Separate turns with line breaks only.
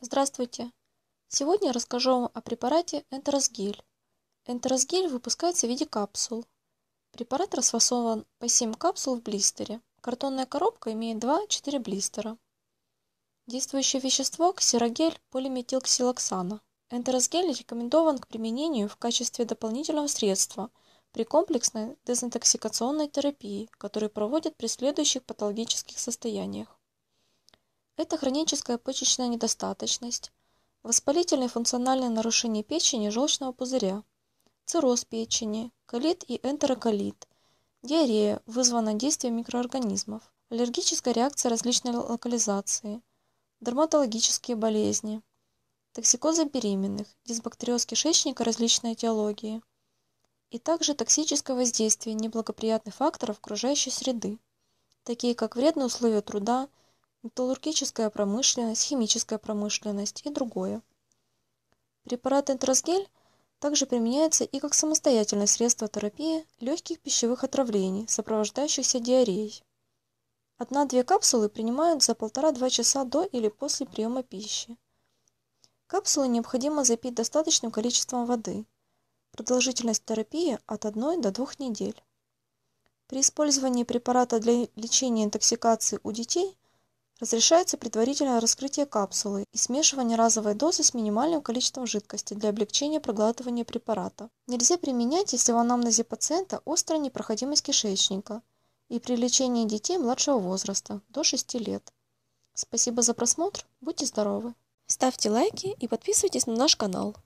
Здравствуйте! Сегодня я расскажу вам о препарате Энтеросгель. Энтеросгель выпускается в виде капсул. Препарат расфасован по 7 капсул в блистере. Картонная коробка имеет 2-4 блистера. Действующее вещество – ксерогель полиметилксилоксана. Энтеросгель рекомендован к применению в качестве дополнительного средства при комплексной дезинтоксикационной терапии, которую проводят при следующих патологических состояниях. Это хроническая почечная недостаточность, воспалительные функциональные нарушения печени и желчного пузыря, цирроз печени, колит и энтероколит, диарея, вызванная действием микроорганизмов, аллергическая реакция различной локализации, дерматологические болезни, токсикозы беременных, дисбактериоз кишечника различной этиологии и также токсическое воздействие неблагоприятных факторов окружающей среды, такие как вредные условия труда, металлургическая промышленность, химическая промышленность и другое. Препарат энтросгель также применяется и как самостоятельное средство терапии легких пищевых отравлений, сопровождающихся диареей. Одна-две капсулы принимают за 1,5-2 часа до или после приема пищи. Капсулы необходимо запить достаточным количеством воды. Продолжительность терапии от 1 до 2 недель. При использовании препарата для лечения интоксикации у детей Разрешается предварительное раскрытие капсулы и смешивание разовой дозы с минимальным количеством жидкости для облегчения проглатывания препарата. Нельзя применять, если в анамнезе пациента острая непроходимость кишечника и при лечении детей младшего возраста до 6 лет. Спасибо за просмотр, будьте здоровы! Ставьте лайки и подписывайтесь на наш канал.